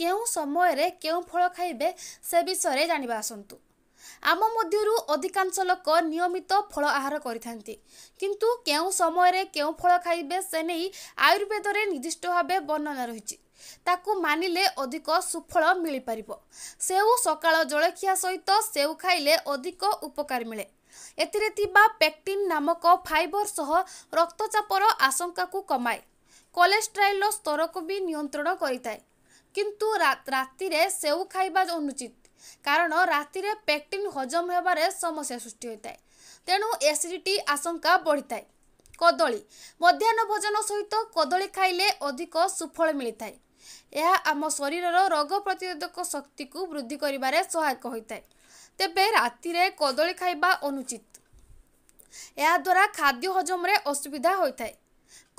କେଉଁ ସମୟରେ କେଉଁ ଫଳ ଖାଇବେ ସେ ବିଷୟରେ ଜାଣିବା ଆସନ୍ତୁ ଆମ ମଧ୍ୟରୁ ଅଧିକାଂଶ ଲୋକ ନିୟମିତ ଫଳ ଆହାର କରିଥାନ୍ତି କିନ୍ତୁ କେଉଁ ସମୟରେ କେଉଁ ଫଳ ଖାଇବେ ସେ ନେଇ ଆୟୁର୍ବେଦରେ ନିର୍ଦ୍ଦିଷ୍ଟ ଭାବେ ବର୍ଣ୍ଣନା ରହିଛି ତାକୁ ମାନିଲେ ଅଧିକ ସୁଫଳ ମିଳିପାରିବ ସେଉ ସକାଳ ଜଳଖିଆ ସହିତ ସେଉ ଖାଇଲେ ଅଧିକ ଉପକାର ମିଳେ ଏଥିରେ ଥିବା ପେକ୍ଟିନ୍ ନାମକ ଫାଇବର ସହ ରକ୍ତଚାପର ଆଶଙ୍କାକୁ କମାଏ କୋଲେଷ୍ଟ୍ରାଇଲର ସ୍ତରକୁ ବି ନିୟନ୍ତ୍ରଣ କରିଥାଏ কিন্তু ৰাতিৰে চেও খাইবা অনুচিত কাৰণ ৰাতিৰে পেক্টিন হজম হেবাৰে সমস্যা সৃষ্টি হৈ থাকে তেণু এচিডিটি আশংকা বঢ়ি থাকে কদলী মধ্যাহ্ন ভোজন সৈতে কদলী খাইলে অধিক সুফল মিলিথাই এয়া আম শৰীৰৰ ৰোগ প্ৰতিৰোধক শক্তিক বৃদ্ধি কৰাৰ সহায়ক হৈ থাকে তেবে ৰাতিৰে কদলী খাইবা অনুচিত এয়াদ্বাৰা খাদ্য হজমৰে অসুবিধা হৈ থাকে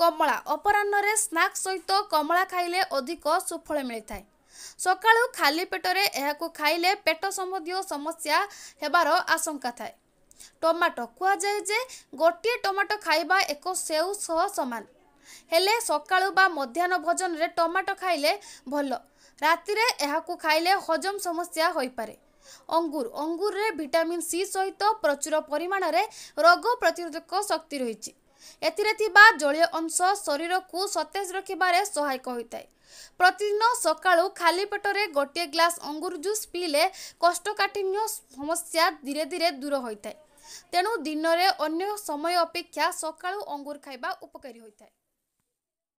କମଳା ଅପରାହ୍ନରେ ସ୍ନାକ୍ ସହିତ କମଳା ଖାଇଲେ ଅଧିକ ସୁଫଳ ମିଳିଥାଏ ସକାଳୁ ଖାଲି ପେଟରେ ଏହାକୁ ଖାଇଲେ ପେଟ ସମ୍ବନ୍ଧୀୟ ସମସ୍ୟା ହେବାର ଆଶଙ୍କା ଥାଏ ଟମାଟୋ କୁହାଯାଏ ଯେ ଗୋଟିଏ ଟମାଟୋ ଖାଇବା ଏକ ସେଉ ସହ ସମାନ ହେଲେ ସକାଳୁ ବା ମଧ୍ୟାହ୍ନ ଭୋଜନରେ ଟମାଟୋ ଖାଇଲେ ଭଲ ରାତିରେ ଏହାକୁ ଖାଇଲେ ହଜମ ସମସ୍ୟା ହୋଇପାରେ ଅଙ୍ଗୁର ଅଙ୍ଗୁରରେ ଭିଟାମିନ୍ ସି ସହିତ ପ୍ରଚୁର ପରିମାଣରେ ରୋଗ ପ୍ରତିରୋଧକ ଶକ୍ତି ରହିଛି ଏଥିରେ ଥିବା ଜଳୀୟ ଅଂଶ ଶରୀରକୁ ସତେଜ ରଖିବାରେ ସହାୟକ ହୋଇଥାଏ ପ୍ରତିଦିନ ସକାଳୁ ଖାଲି ପେଟରେ ଗୋଟିଏ ଗ୍ଲାସ୍ ଅଙ୍ଗୁର ଜୁସ୍ ପିଇଲେ କଷ୍ଟକାଠିନ୍ୟ ସମସ୍ୟା ଧୀରେ ଧୀରେ ଦୂର ହୋଇଥାଏ ତେଣୁ ଦିନରେ ଅନ୍ୟ ସମୟ ଅପେକ୍ଷା ସକାଳୁ ଅଙ୍ଗୁର ଖାଇବା ଉପକାରୀ ହୋଇଥାଏ